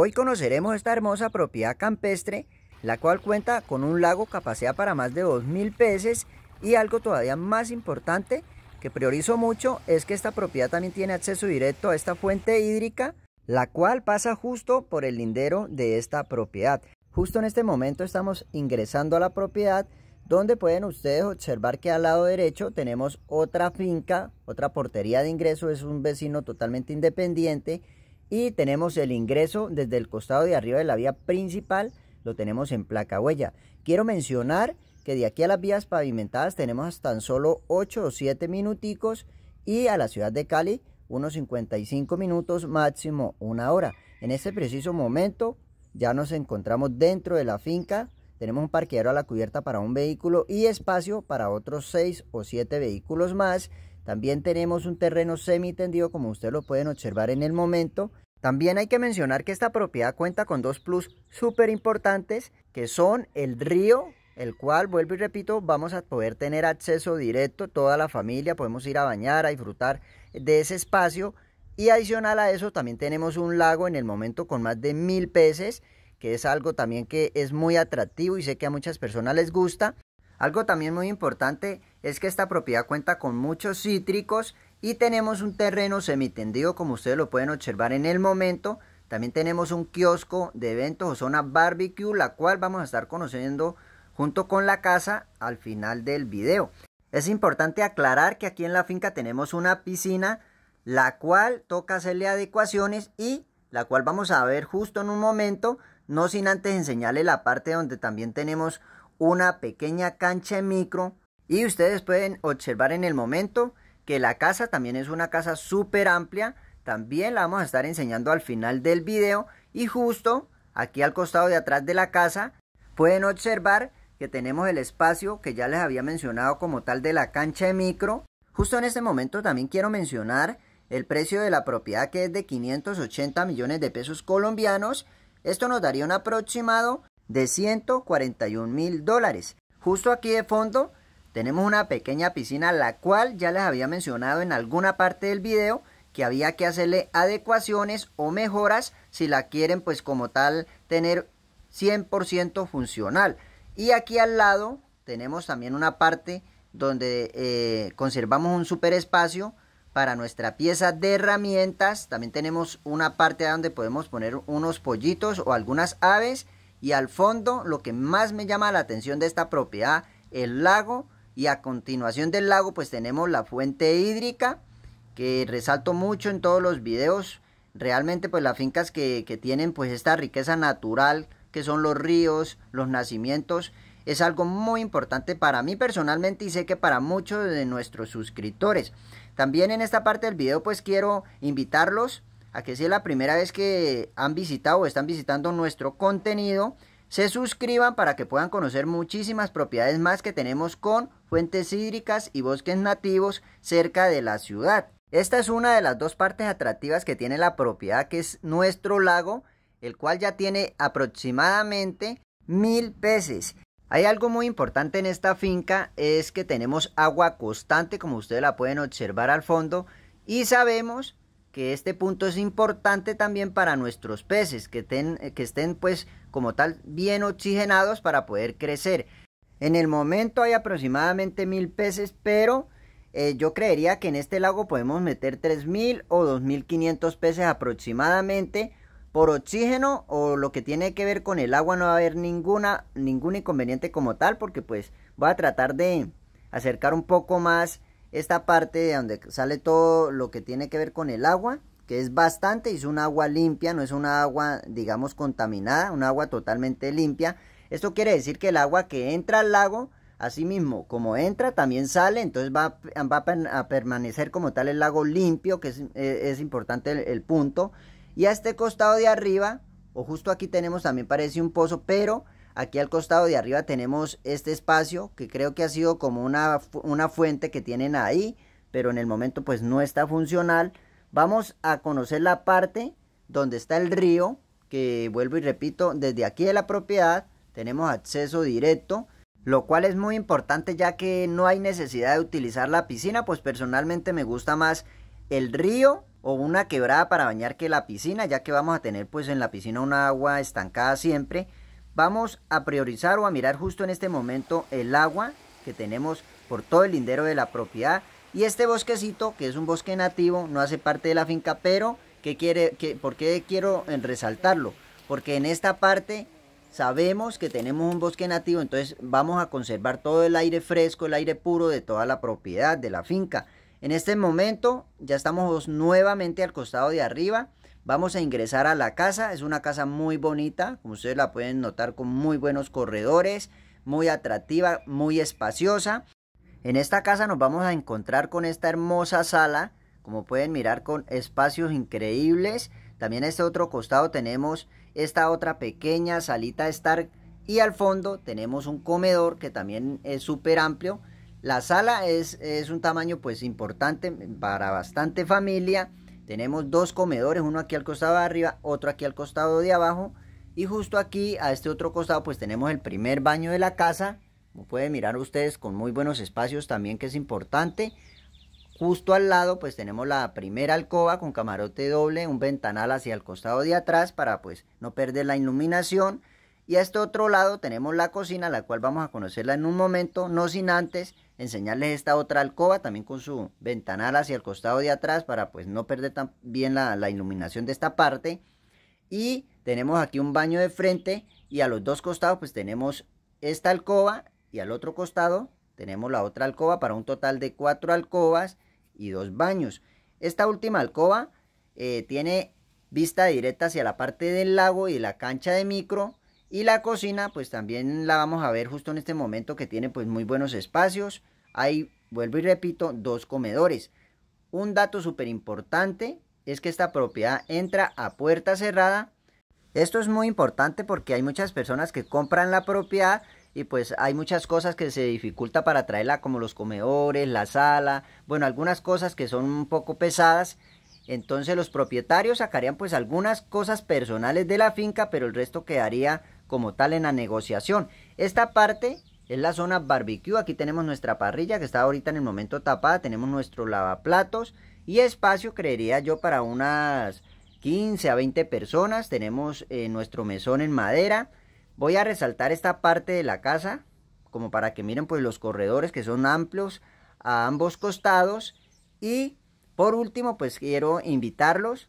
Hoy conoceremos esta hermosa propiedad campestre, la cual cuenta con un lago capacidad para más de 2.000 peces y algo todavía más importante que priorizo mucho es que esta propiedad también tiene acceso directo a esta fuente hídrica, la cual pasa justo por el lindero de esta propiedad. Justo en este momento estamos ingresando a la propiedad donde pueden ustedes observar que al lado derecho tenemos otra finca, otra portería de ingreso, es un vecino totalmente independiente y tenemos el ingreso desde el costado de arriba de la vía principal, lo tenemos en placa huella. Quiero mencionar que de aquí a las vías pavimentadas tenemos tan solo 8 o 7 minuticos y a la ciudad de Cali unos 55 minutos máximo una hora. En este preciso momento ya nos encontramos dentro de la finca, tenemos un parqueadero a la cubierta para un vehículo y espacio para otros 6 o 7 vehículos más también tenemos un terreno semi tendido como ustedes lo pueden observar en el momento. También hay que mencionar que esta propiedad cuenta con dos plus súper importantes que son el río, el cual, vuelvo y repito, vamos a poder tener acceso directo, toda la familia, podemos ir a bañar, a disfrutar de ese espacio. Y adicional a eso también tenemos un lago en el momento con más de mil peces, que es algo también que es muy atractivo y sé que a muchas personas les gusta. Algo también muy importante es que esta propiedad cuenta con muchos cítricos y tenemos un terreno semitendido como ustedes lo pueden observar en el momento. También tenemos un kiosco de eventos o zona barbecue, la cual vamos a estar conociendo junto con la casa al final del video. Es importante aclarar que aquí en la finca tenemos una piscina, la cual toca hacerle adecuaciones y la cual vamos a ver justo en un momento, no sin antes enseñarle la parte donde también tenemos una pequeña cancha en micro y ustedes pueden observar en el momento que la casa también es una casa súper amplia. También la vamos a estar enseñando al final del video. Y justo aquí al costado de atrás de la casa pueden observar que tenemos el espacio que ya les había mencionado como tal de la cancha de micro. Justo en este momento también quiero mencionar el precio de la propiedad que es de 580 millones de pesos colombianos. Esto nos daría un aproximado de 141 mil dólares. Justo aquí de fondo tenemos una pequeña piscina la cual ya les había mencionado en alguna parte del video que había que hacerle adecuaciones o mejoras si la quieren pues como tal tener 100% funcional. Y aquí al lado tenemos también una parte donde eh, conservamos un super espacio para nuestra pieza de herramientas. También tenemos una parte donde podemos poner unos pollitos o algunas aves. Y al fondo lo que más me llama la atención de esta propiedad, el lago y a continuación del lago pues tenemos la fuente hídrica que resalto mucho en todos los videos. Realmente pues las fincas que, tienen pues esta riqueza natural que son los ríos, los nacimientos, es algo muy importante para mí personalmente y sé que para muchos de nuestros suscriptores. También en esta parte del video pues quiero invitarlos a que si es la primera vez que han visitado o están visitando nuestro contenido, se suscriban para que puedan conocer muchísimas propiedades más que tenemos con fuentes hídricas y bosques nativos cerca de la ciudad. Esta es una de las dos partes atractivas que tiene la propiedad, que es nuestro lago, el cual ya tiene aproximadamente mil peces. Hay algo muy importante en esta finca, es que tenemos agua constante, como ustedes la pueden observar al fondo, y sabemos que este punto es importante también para nuestros peces, que, ten, que estén pues como tal bien oxigenados para poder crecer. En el momento hay aproximadamente mil peces, pero eh, yo creería que en este lago podemos meter 3.000 o 2.500 peces aproximadamente. Por oxígeno o lo que tiene que ver con el agua no va a haber ninguna, ningún inconveniente como tal porque pues voy a tratar de acercar un poco más esta parte de donde sale todo lo que tiene que ver con el agua, que es bastante, es un agua limpia, no es una agua, digamos, contaminada, un agua totalmente limpia. Esto quiere decir que el agua que entra al lago, así mismo, como entra, también sale, entonces va, a permanecer como tal el lago limpio, que es, e, importante el punto. Y a este costado de arriba, o justo aquí tenemos también parece un pozo, pero Aquí al costado de arriba tenemos este espacio que creo que ha sido como una, una fuente que tienen ahí, pero en el momento pues no está funcional. Vamos a conocer la parte donde está el río, que vuelvo y repito, desde aquí de la propiedad tenemos acceso directo, lo cual es muy importante ya que no hay necesidad de utilizar la piscina, pues personalmente me gusta más el río o una quebrada para bañar que la piscina, ya que vamos a tener pues en la piscina una agua estancada siempre. Vamos a priorizar o a mirar justo en este momento el agua que tenemos por todo el lindero de la propiedad y este bosquecito que es un bosque nativo, no hace parte de la finca, pero que quiere, ¿por qué quiero resaltarlo? Porque en esta parte sabemos que tenemos un bosque nativo, entonces vamos a conservar todo el aire fresco, el aire puro de toda la propiedad, de la finca. En este momento ya estamos nuevamente al costado de arriba Vamos a ingresar a la casa, es una casa muy bonita, como ustedes la pueden notar con muy buenos corredores, muy atractiva, muy espaciosa. En esta casa nos vamos a encontrar con esta hermosa sala, como pueden mirar con espacios increíbles. También a este otro costado tenemos esta otra pequeña salita estar y al fondo tenemos un comedor que también es súper amplio. La sala es, es, un tamaño pues importante para bastante familia tenemos dos comedores, uno aquí al costado de arriba, otro aquí al costado de abajo. Y justo aquí, a este otro costado, pues tenemos el primer baño de la casa. Como pueden mirar ustedes, con muy buenos espacios también, que es importante. Justo al lado, pues tenemos la primera alcoba con camarote doble, un ventanal hacia el costado de atrás para pues no perder la iluminación. Y a este otro lado tenemos la cocina, la cual vamos a conocerla en un momento, no sin antes enseñarles esta otra alcoba también con su ventanal hacia el costado de atrás para pues no perder tan bien la, iluminación de esta parte. Y tenemos aquí un baño de frente y a los dos costados pues tenemos esta alcoba y al otro costado tenemos la otra alcoba para un total de cuatro alcobas y dos baños. Esta última alcoba eh, tiene vista directa hacia la parte del lago y la cancha de micro y la cocina, pues también la vamos a ver justo en este momento que tiene pues muy buenos espacios. Hay, vuelvo y repito, dos comedores. Un dato súper importante es que esta propiedad entra a puerta cerrada. Esto es muy importante porque hay muchas personas que compran la propiedad y pues hay muchas cosas que se dificulta para traerla como los comedores, la sala, bueno, algunas cosas que son un poco pesadas. Entonces los propietarios sacarían pues algunas cosas personales de la finca, pero el resto quedaría como tal en la negociación. Esta parte es la zona barbecue. Aquí tenemos nuestra parrilla que está ahorita en el momento tapada. Tenemos nuestro lavaplatos y espacio, creería yo, para unas 15 a 20 personas. Tenemos eh, nuestro mesón en madera. Voy a resaltar esta parte de la casa como para que miren pues los corredores que son amplios a ambos costados y por último pues quiero invitarlos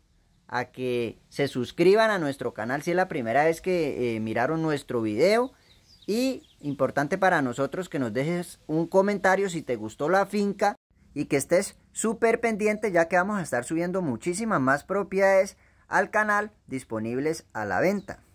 a que se suscriban a nuestro canal si es la primera vez que eh, miraron nuestro video. Y importante para nosotros que nos dejes un comentario si te gustó la finca y que estés súper pendiente ya que vamos a estar subiendo muchísimas más propiedades al canal disponibles a la venta.